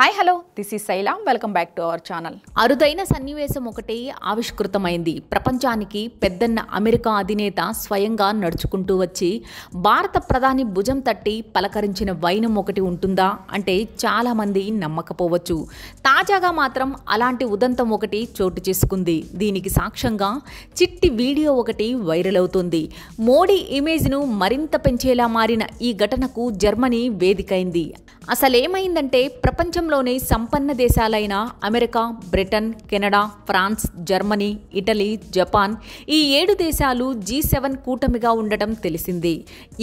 hi hello this is Shaila welcome back to our channel అరుదైన సన్నివేశం ఒకటి ఆవిష్కృతమైంది ప్రపంచానికి పెద్దన్న అమెరికా అధినేత స్వయంగా నడుచుకుంటూ వచ్చి భారత ప్రధాని భుజం తట్టి పలకరించిన వైనం ఒకటి ఉంటుందా అంటే చాలామంది నమ్మకపోవచ్చు తాజాగా మాత్రం అలాంటి ఉదంతం ఒకటి చోటు చేసుకుంది దీనికి సాక్ష్యంగా చిట్టి వీడియో ఒకటి వైరల్ అవుతుంది మోడీ ఇమేజ్ను మరింత పెంచేలా మారిన ఈ ఘటనకు జర్మనీ వేదికైంది అసలేమైందంటే ప్రపంచం ప్రపంచంలోనే సంపన్న దేశాలైన America Britain Canada France Germany Italy Japan ఈ ఏడు దేశాలు జీ సెవెన్ కూటమిగా ఉండటం తెలిసింది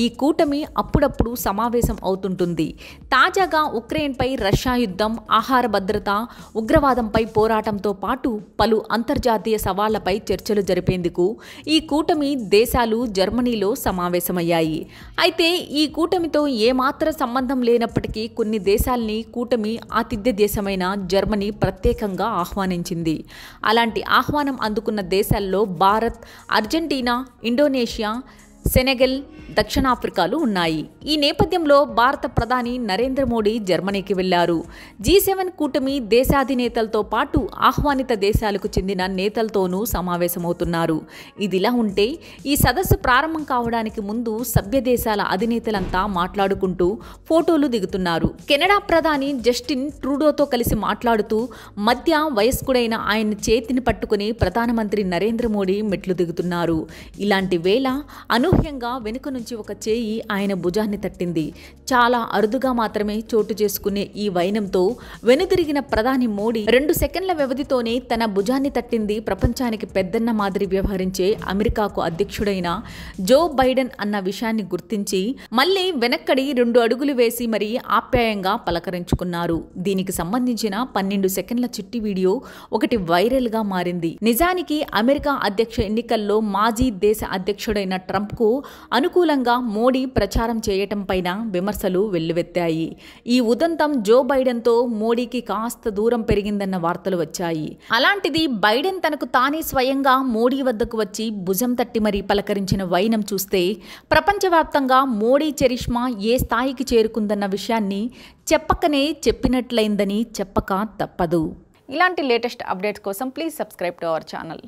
ఈ కూటమి అప్పుడప్పుడు సమావేశం అవుతుంటుంది తాజాగా ఉక్రెయిన్పై రష్యా యుద్ధం ఆహార భద్రత ఉగ్రవాదంపై పోరాటంతో పాటు పలు అంతర్జాతీయ సవాళ్లపై చర్చలు జరిపేందుకు ఈ కూటమి దేశాలు జర్మనీలో సమావేశమయ్యాయి అయితే ఈ కూటమితో ఏమాత్ర సంబంధం లేనప్పటికీ కొన్ని దేశాల్ని కూటమి ఆతిథ్య దేశమైన జర్మనీ ప్రత్యేకంగా ఆహ్వానించింది అలాంటి ఆహ్వానం అందుకున్న దేశాల్లో భారత్ అర్జెంటీనా ఇండోనేషియా సెనెగల్ దక్షిణాఫ్రికాలు ఉన్నాయి ఈ నేపథ్యంలో భారత ప్రధాని నరేంద్ర మోడీ జర్మనీకి వెళ్లారు జీ సెవెన్ కూటమి దేశాధినేతలతో పాటు ఆహ్వానిత దేశాలకు చెందిన నేతలతోనూ సమావేశమవుతున్నారు ఇదిలా ఉంటే ఈ సదస్సు ప్రారంభం కావడానికి ముందు సభ్య దేశాల అధినేతలంతా మాట్లాడుకుంటూ ఫోటోలు దిగుతున్నారు కెనడా ప్రధాని జస్టిన్ ట్రూడోతో కలిసి మాట్లాడుతూ మధ్య వయస్కుడైన ఆయన చేతిని పట్టుకుని ప్రధానమంత్రి నరేంద్ర మోడీ మెట్లు దిగుతున్నారు ఇలాంటి వేళ అను అసహ్యంగా వెనుక నుంచి ఒక చేయి ఆయన భుజాన్ని తట్టింది చాలా అరుదుగా మాత్రమే చోటు చేసుకునే ఈ వైనంతో వెనుదిరిగిన ప్రధాని మోడీ రెండు సెకండ్ల వ్యవధితోనే తన భుజాన్ని తట్టింది ప్రపంచానికి పెద్దన్న మాదిరి వ్యవహరించే అమెరికాకు అధ్యక్షుడైన జో బైడెన్ అన్న విషయాన్ని గుర్తించి మళ్ళీ వెనక్కడి రెండు అడుగులు వేసి మరీ ఆప్యాయంగా పలకరించుకున్నారు దీనికి సంబంధించిన పన్నెండు సెకండ్ల చిట్టి వీడియో ఒకటి వైరల్ గా మారింది నిజానికి అమెరికా అధ్యక్ష ఎన్నికల్లో మాజీ దేశ అధ్యక్షుడైన కు అనుకూలంగా మోడీ ప్రచారం చేయటంపైన విమర్శలు వెల్లువెత్తాయి ఈ ఉదంతం జో బైడెన్తో మోడీకి కాస్త దూరం పెరిగిందన్న వార్తలు వచ్చాయి అలాంటిది బైడెన్ తనకు తానే స్వయంగా మోడీ వద్దకు వచ్చి భుజం తట్టి మరీ పలకరించిన వైనం చూస్తే ప్రపంచవ్యాప్తంగా మోడీ చరిష్మా ఏ స్థాయికి చేరుకుందన్న విషయాన్ని చెప్పకనే చెప్పినట్లయిందని చెప్పక తప్పదు ఇలాంటి లేటెస్ట్ అప్డేట్స్ కోసం please subscribe to our channel